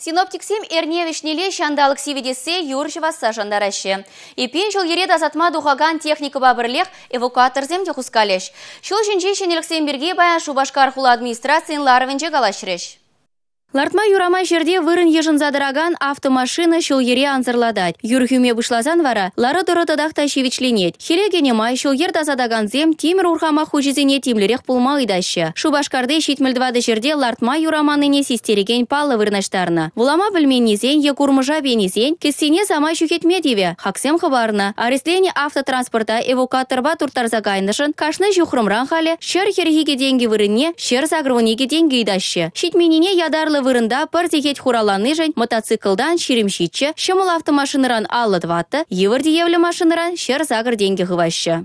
Синоптиксем Эрневич Неле шандалық севедесе юржева сажандарашы. Ипен жыл еред азатма дұғаған техника бабырлех эвакуатор земде хускалеш. Шыл жінже шенеліксен берге баян Шубашкар хула администрациян ларвенже галашреш. Лартма юрама жерде вырын ежін задыраган автомашина шулере анзырладад. Юрхюме бұшлазан вара, лары та шевичленет. Хелегене май ер тазадаган зем темір урхама хужизіне темлерек пулма идашы. Шубашкарды жерде лартма юраманыне систереген палы вырнаштарына. Вулама білменнезен, екурмыжа бенезен, кесене зама жүхетмедеве. Хаксем хабарына. Арестлене автотранспорта эвакуаторба туртарзагайнышын, кашны жүхрымран хале, шер хергеге деньги вырынне, шер деньги ядарлы вырында бір дегет хураланы жән мотоциклдан шеремшитчі шымыл автомашинаран аллы дваты евір деевлі машиныран шер загыр денге